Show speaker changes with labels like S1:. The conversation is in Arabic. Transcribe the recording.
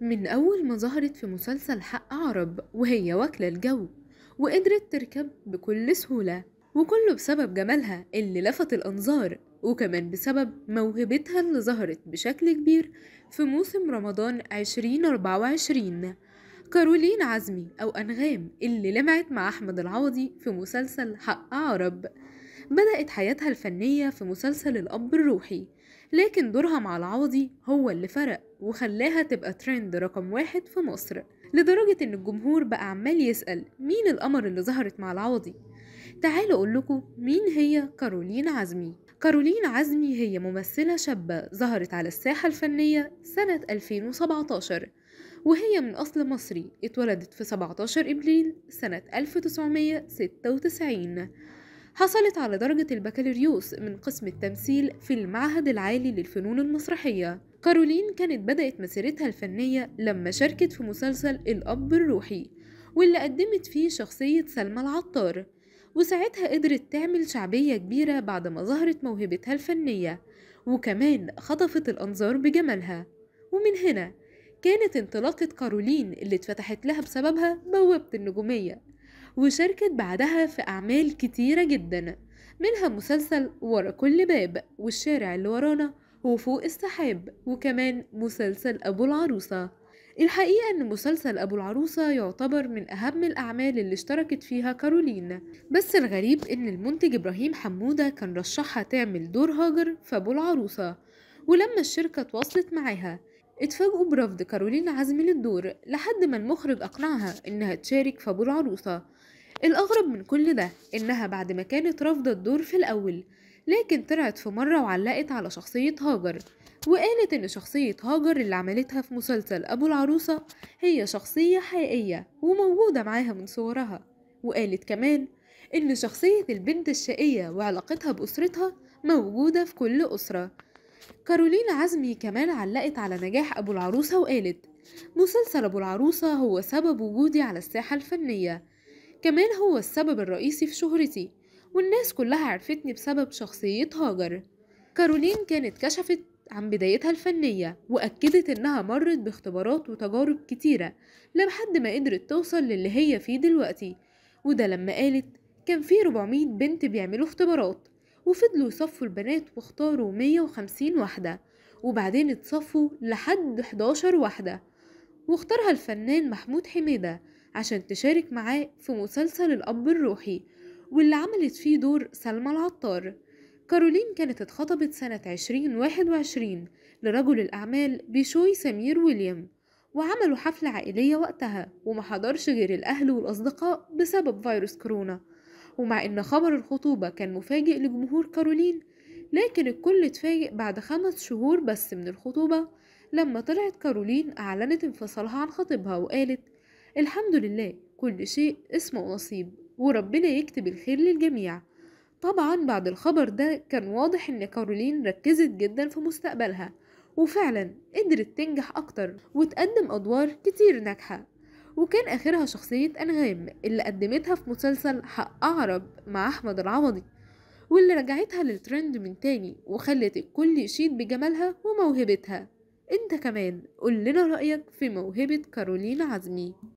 S1: من أول ما ظهرت في مسلسل حق عرب وهي واكلة الجو وقدرت تركب بكل سهولة وكله بسبب جمالها اللي لفت الأنظار وكمان بسبب موهبتها اللي ظهرت بشكل كبير في موسم رمضان 2024 كارولين عزمي أو أنغام اللي لمعت مع أحمد العوضي في مسلسل حق عرب بدأت حياتها الفنية في مسلسل الأب الروحي لكن دورها مع العوضي هو اللي فرق وخلاها تبقى ترند رقم واحد في مصر لدرجة إن الجمهور بقى عمال يسأل مين القمر اللي ظهرت مع العوضي تعالوا أقول لكم مين هي كارولين عزمي كارولين عزمي هي ممثلة شابة ظهرت على الساحة الفنية سنة 2017 وهي من أصل مصري اتولدت في 17 إبريل سنة 1996 حصلت على درجة البكالوريوس من قسم التمثيل في المعهد العالي للفنون المسرحية كارولين كانت بدأت مسيرتها الفنية لما شاركت في مسلسل الأب الروحي واللي قدمت فيه شخصية سلمى العطار وساعتها قدرت تعمل شعبية كبيرة بعد ما ظهرت موهبتها الفنية وكمان خطفت الأنظار بجمالها ومن هنا كانت انطلاقة كارولين اللي اتفتحت لها بسببها بوابة النجومية وشاركت بعدها في أعمال كتيرة جدا منها مسلسل ورا كل باب والشارع اللي ورانا وفوق السحاب وكمان مسلسل أبو العروسة الحقيقة أن مسلسل أبو العروسة يعتبر من أهم الأعمال اللي اشتركت فيها كارولين بس الغريب أن المنتج إبراهيم حمودة كان رشحها تعمل دور هاجر في أبو العروسة ولما الشركة تواصلت معاها اتفاجئوا برفض كارولين عزمي للدور لحد ما المخرج أقنعها إنها تشارك في أبو العروسة الأغرب من كل ده إنها بعد ما كانت رافضة الدور في الأول لكن طلعت في مرة وعلقت على شخصية هاجر وقالت إن شخصية هاجر اللي عملتها في مسلسل أبو العروسة هي شخصية حقيقية وموجودة معاها من صورها وقالت كمان إن شخصية البنت الشقية وعلاقتها بأسرتها موجودة في كل أسرة كارولينا عزمي كمان علقت على نجاح أبو العروسة وقالت مسلسل أبو العروسة هو سبب وجودي على الساحة الفنية كمان هو السبب الرئيسي في شهرتي والناس كلها عرفتني بسبب شخصية هاجر كارولين كانت كشفت عن بدايتها الفنية وأكدت إنها مرت باختبارات وتجارب كتيرة لحد ما قدرت توصل للي هي فيه دلوقتي وده لما قالت كان في 400 بنت بيعملوا اختبارات وفضلوا يصفوا البنات واختاروا 150 واحدة وبعدين اتصفوا لحد 11 واحدة واختارها الفنان محمود حميدة عشان تشارك معاه في مسلسل الأب الروحي واللي عملت فيه دور سلمى العطار كارولين كانت اتخطبت سنة 2021 لرجل الأعمال بشوي سمير ويليام وعملوا حفلة عائلية وقتها وما حضرش غير الأهل والأصدقاء بسبب فيروس كورونا ومع إن خبر الخطوبة كان مفاجئ لجمهور كارولين لكن الكل اتفاجئ بعد خمس شهور بس من الخطوبة لما طلعت كارولين أعلنت انفصالها عن خطيبها وقالت الحمد لله كل شيء اسمه ونصيب وربنا يكتب الخير للجميع طبعا بعد الخبر ده كان واضح ان كارولين ركزت جدا في مستقبلها وفعلا قدرت تنجح اكتر وتقدم ادوار كتير ناجحه وكان اخرها شخصيه انغام اللي قدمتها في مسلسل حق اعرب مع احمد العوضي واللي رجعتها للترند من تاني وخلت الكل يشيد بجمالها وموهبتها انت كمان قول لنا رايك في موهبه كارولين عزمي